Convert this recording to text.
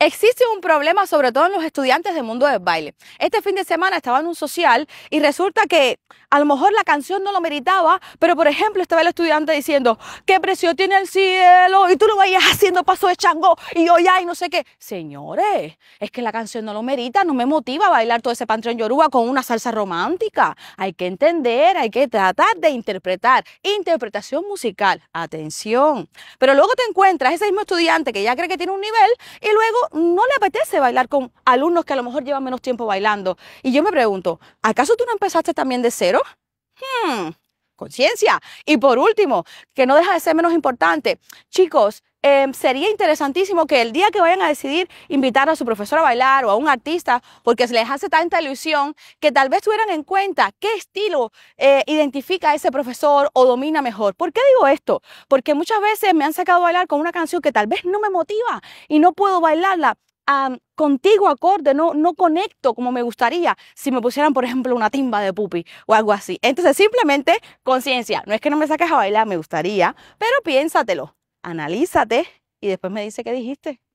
Existe un problema sobre todo en los estudiantes del mundo del baile. Este fin de semana estaba en un social y resulta que a lo mejor la canción no lo meritaba, pero por ejemplo estaba el estudiante diciendo, qué precio tiene el cielo y tú lo vayas haciendo paso de chango y hoy ya y no sé qué. Señores, es que la canción no lo merita, no me motiva a bailar todo ese pantrón yoruba con una salsa romántica. Hay que entender, hay que tratar de interpretar. Interpretación musical, atención. Pero luego te encuentras ese mismo estudiante que ya cree que tiene un nivel y luego no le apetece bailar con alumnos que a lo mejor llevan menos tiempo bailando. Y yo me pregunto, ¿acaso tú no empezaste también de cero? Hmm conciencia. Y por último, que no deja de ser menos importante, chicos, em, sería interesantísimo que el día que vayan a decidir invitar a su profesor a bailar o a un artista, porque se les hace tanta ilusión, que tal vez tuvieran en cuenta qué estilo eh, identifica ese profesor o domina mejor. ¿Por qué digo esto? Porque muchas veces me han sacado a bailar con una canción que tal vez no me motiva y no puedo bailarla, contigo acorde, no, no conecto como me gustaría si me pusieran, por ejemplo, una timba de pupi o algo así. Entonces, simplemente conciencia. No es que no me saques a bailar, me gustaría, pero piénsatelo, analízate y después me dice qué dijiste.